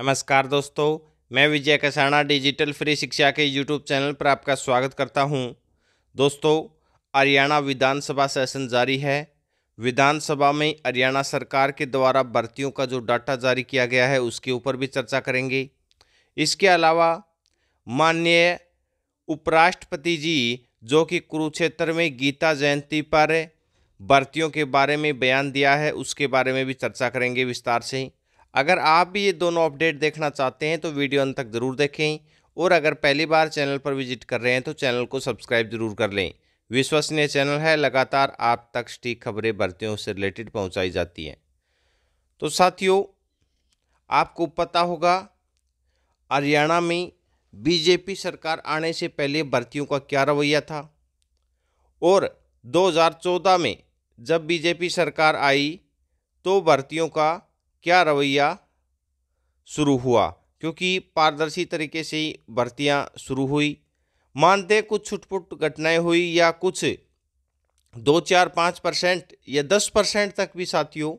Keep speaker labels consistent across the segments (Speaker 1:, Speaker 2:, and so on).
Speaker 1: नमस्कार दोस्तों मैं विजय कसाना डिजिटल फ्री शिक्षा के यूट्यूब चैनल पर आपका स्वागत करता हूं। दोस्तों हरियाणा विधानसभा सेशन जारी है विधानसभा में हरियाणा सरकार के द्वारा भर्तियों का जो डाटा जारी किया गया है उसके ऊपर भी चर्चा करेंगे इसके अलावा माननीय उपराष्ट्रपति जी जो कि कुरुक्षेत्र में गीता जयंती पर भर्तियों के बारे में बयान दिया है उसके बारे में भी चर्चा करेंगे विस्तार से अगर आप भी ये दोनों अपडेट देखना चाहते हैं तो वीडियो अंत तक ज़रूर देखें और अगर पहली बार चैनल पर विजिट कर रहे हैं तो चैनल को सब्सक्राइब ज़रूर कर लें विश्वसनीय चैनल है लगातार आप तक सटीक खबरें भर्तियों से रिलेटेड पहुंचाई जाती हैं तो साथियों आपको पता होगा हरियाणा में बीजेपी सरकार आने से पहले भर्तियों का क्या रवैया था और 2014 में जब बीजेपी सरकार आई तो भर्तियों का क्या रवैया शुरू हुआ क्योंकि पारदर्शी तरीके से ही भर्तियाँ शुरू हुई मानते कुछ छुटपुट घटनाएं हुई या कुछ दो चार पाँच परसेंट या दस परसेंट तक भी साथियों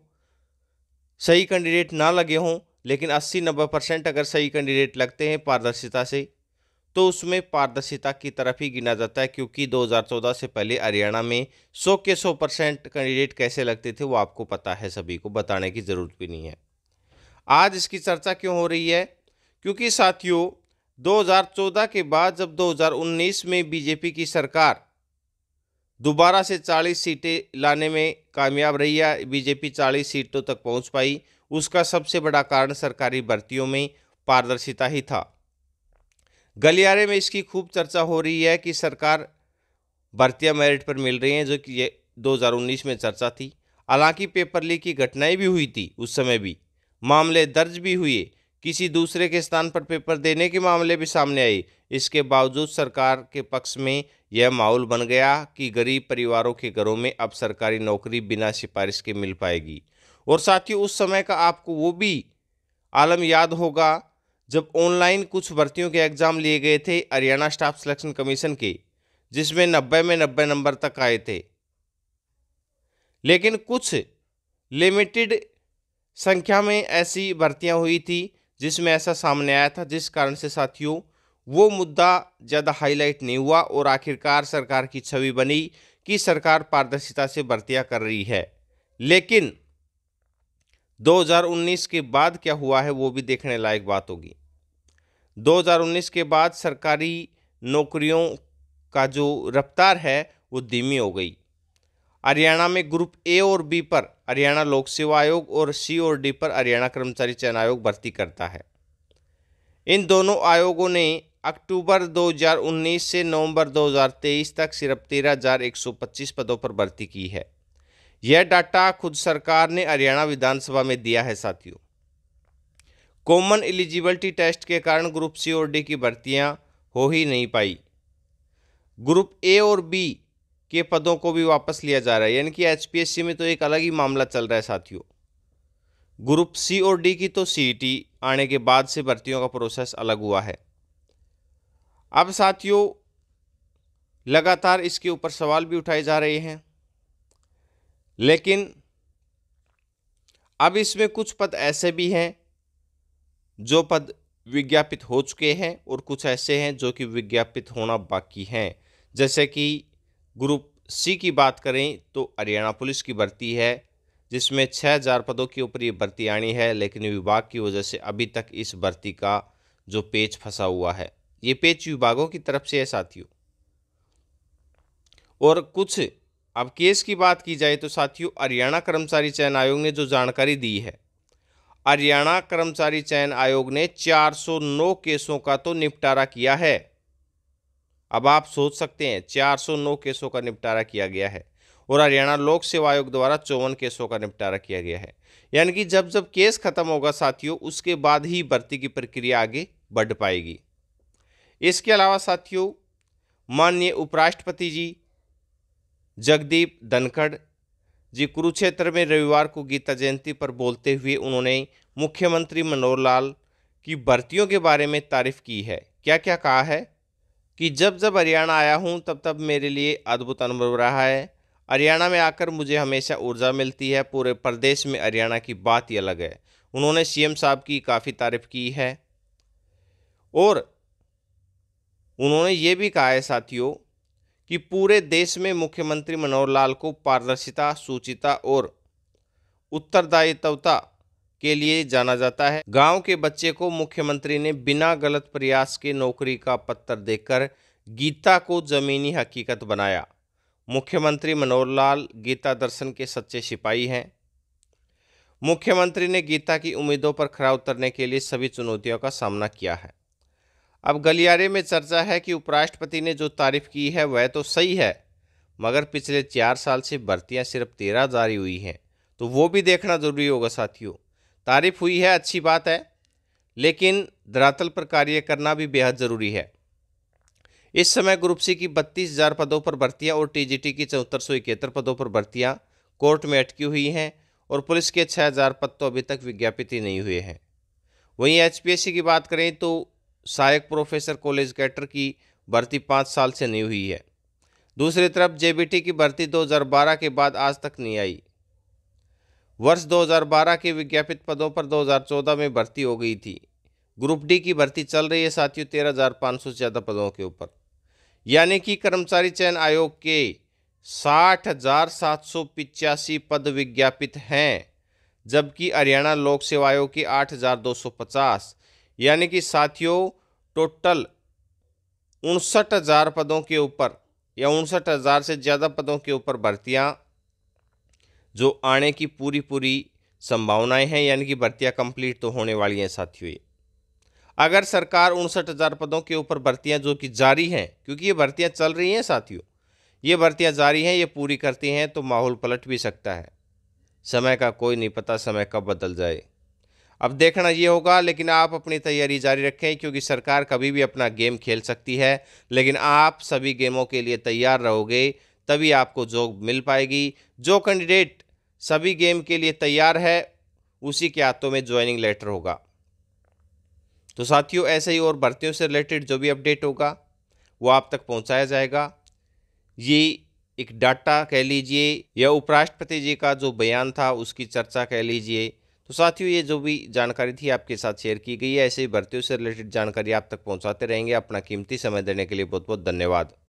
Speaker 1: सही कैंडिडेट ना लगे हों लेकिन अस्सी नब्बे परसेंट अगर सही कैंडिडेट लगते हैं पारदर्शिता से तो उसमें पारदर्शिता की तरफ ही गिना जाता है क्योंकि 2014 से पहले हरियाणा में 100 के 100 परसेंट कैंडिडेट कैसे लगते थे वो आपको पता है सभी को बताने की ज़रूरत भी नहीं है आज इसकी चर्चा क्यों हो रही है क्योंकि साथियों 2014 के बाद जब 2019 में बीजेपी की सरकार दोबारा से 40 सीटें लाने में कामयाब रही है बीजेपी चालीस सीटों तक पहुँच पाई उसका सबसे बड़ा कारण सरकारी भर्तियों में पारदर्शिता ही था गलियारे में इसकी खूब चर्चा हो रही है कि सरकार भर्तियाँ मेरिट पर मिल रही हैं जो कि ये 2019 में चर्चा थी हालांकि पेपर लीक की घटनाएं भी हुई थी उस समय भी मामले दर्ज भी हुए किसी दूसरे के स्थान पर पेपर देने के मामले भी सामने आए इसके बावजूद सरकार के पक्ष में यह माहौल बन गया कि गरीब परिवारों के घरों में अब सरकारी नौकरी बिना सिफारिश के मिल पाएगी और साथ ही उस समय का आपको वो भी आलम याद होगा जब ऑनलाइन कुछ भर्तियों के एग्ज़ाम लिए गए थे हरियाणा स्टाफ सिलेक्शन कमीशन के जिसमें नब्बे में नब्बे नंबर तक आए थे लेकिन कुछ लिमिटेड संख्या में ऐसी भर्तियां हुई थी जिसमें ऐसा सामने आया था जिस कारण से साथियों वो मुद्दा ज़्यादा हाईलाइट नहीं हुआ और आखिरकार सरकार की छवि बनी कि सरकार पारदर्शिता से भर्तियाँ कर रही है लेकिन 2019 के बाद क्या हुआ है वो भी देखने लायक बात होगी 2019 के बाद सरकारी नौकरियों का जो रफ्तार है वो धीमी हो गई हरियाणा में ग्रुप ए और बी पर हरियाणा लोक सेवा आयोग और सी और डी पर हरियाणा कर्मचारी चयन आयोग भर्ती करता है इन दोनों आयोगों ने अक्टूबर 2019 से नवंबर 2023 तक सिर्फ तेरह पदों पर भर्ती की है यह डाटा खुद सरकार ने हरियाणा विधानसभा में दिया है साथियों कॉमन एलिजिबिलिटी टेस्ट के कारण ग्रुप सी और डी की भर्तियां हो ही नहीं पाई ग्रुप ए और बी के पदों को भी वापस लिया जा रहा है यानी कि एचपीएससी में तो एक अलग ही मामला चल रहा है साथियों ग्रुप सी और डी की तो सीईटी e आने के बाद से भर्तियों का प्रोसेस अलग हुआ है अब साथियों लगातार इसके ऊपर सवाल भी उठाए जा रहे हैं लेकिन अब इसमें कुछ पद ऐसे भी हैं जो पद विज्ञापित हो चुके हैं और कुछ ऐसे हैं जो कि विज्ञापित होना बाकी हैं जैसे कि ग्रुप सी की बात करें तो हरियाणा पुलिस की भर्ती है जिसमें छः हज़ार पदों के ऊपर ये भर्ती आनी है लेकिन विभाग की वजह से अभी तक इस भर्ती का जो पेच फंसा हुआ है ये पेच विभागों की तरफ से है साथियों और कुछ अब केस की बात की जाए तो साथियों हरियाणा कर्मचारी चयन आयोग ने जो जानकारी दी है हरियाणा कर्मचारी चयन आयोग ने 409 केसों का तो निपटारा किया है अब आप सोच सकते हैं 409 केसों का निपटारा किया गया है और हरियाणा लोक सेवा आयोग द्वारा चौवन केसों का निपटारा किया गया है यानी कि जब जब केस खत्म होगा साथियों उसके बाद ही भर्ती की प्रक्रिया आगे बढ़ पाएगी इसके अलावा साथियों माननीय उपराष्ट्रपति जी जगदीप धनखड़ जी कुरुक्षेत्र में रविवार को गीता जयंती पर बोलते हुए उन्होंने मुख्यमंत्री मनोहर लाल की भर्तियों के बारे में तारीफ की है क्या क्या कहा है कि जब जब हरियाणा आया हूँ तब तब मेरे लिए अद्भुत अनुभव रहा है हरियाणा में आकर मुझे हमेशा ऊर्जा मिलती है पूरे प्रदेश में हरियाणा की बात ही अलग है उन्होंने सीएम साहब की काफ़ी तारीफ की है और उन्होंने ये भी कहा है साथियों कि पूरे देश में मुख्यमंत्री मनोहर लाल को पारदर्शिता सूचिता और उत्तरदायित्वता के लिए जाना जाता है गांव के बच्चे को मुख्यमंत्री ने बिना गलत प्रयास के नौकरी का पत्थर देकर गीता को जमीनी हकीकत बनाया मुख्यमंत्री मनोहर लाल गीता दर्शन के सच्चे सिपाही हैं मुख्यमंत्री ने गीता की उम्मीदों पर खरा उतरने के लिए सभी चुनौतियों का सामना किया है अब गलियारे में चर्चा है कि उपराष्ट्रपति ने जो तारीफ की है वह तो सही है मगर पिछले चार साल से भर्तियाँ सिर्फ तेरह जारी हुई हैं तो वो भी देखना ज़रूरी होगा साथियों तारीफ हुई है अच्छी बात है लेकिन धरातल पर कार्य करना भी बेहद ज़रूरी है इस समय ग्रुप सी की बत्तीस हज़ार पदों पर भर्तियां और टीजीटी की चौहत्तर सौ इकहत्तर पदों पर भर्तियां कोर्ट में अटकी हुई हैं और पुलिस के छः हज़ार पद तो अभी तक विज्ञापित ही नहीं हुए हैं वहीं एचपीएससी की बात करें तो सहायक प्रोफेसर कॉलेज कैटर की भर्ती पाँच साल से नहीं हुई है दूसरी तरफ जेबीटी की भर्ती 2012 के बाद आज तक नहीं आई वर्ष 2012 के विज्ञापित पदों पर 2014 में भर्ती हो गई थी ग्रुप डी की भर्ती चल रही है साथियों तेरह हज़ार पाँच सौ से ज़्यादा पदों के ऊपर यानी कि कर्मचारी चयन आयोग के साठ हज़ार सात सौ पिचासी पद विज्ञापित हैं जबकि हरियाणा लोक सेवा आयोग के आठ हज़ार दो सौ पचास यानी कि साथियों टोटल उनसठ हज़ार पदों के ऊपर या उनसठ हज़ार से ज़्यादा पदों के ऊपर भर्तियाँ जो आने की पूरी पूरी संभावनाएं हैं यानी कि भर्तियाँ कंप्लीट तो होने वाली हैं साथियों अगर सरकार उनसठ हज़ार पदों के ऊपर भर्तियाँ जो कि जारी हैं क्योंकि ये भर्तियाँ चल रही हैं साथियों ये भर्तियाँ जारी हैं ये पूरी करती हैं तो माहौल पलट भी सकता है समय का कोई नहीं पता समय कब बदल जाए अब देखना ये होगा लेकिन आप अपनी तैयारी जारी रखें क्योंकि सरकार कभी भी अपना गेम खेल सकती है लेकिन आप सभी गेमों के लिए तैयार रहोगे तभी आपको जॉब मिल पाएगी जो कैंडिडेट सभी गेम के लिए तैयार है उसी के हाथों में ज्वाइनिंग लेटर होगा तो साथियों ऐसे ही और भर्तियों से रिलेटेड जो भी अपडेट होगा वो आप तक पहुंचाया जाएगा ये एक डाटा कह लीजिए या उपराष्ट्रपति जी का जो बयान था उसकी चर्चा कह लीजिए तो साथियों ये जो भी जानकारी थी आपके साथ शेयर की गई है ऐसे ही भर्तियों से रिलेटेड जानकारी आप तक पहुंचाते रहेंगे अपना कीमती समय देने के लिए बहुत बहुत धन्यवाद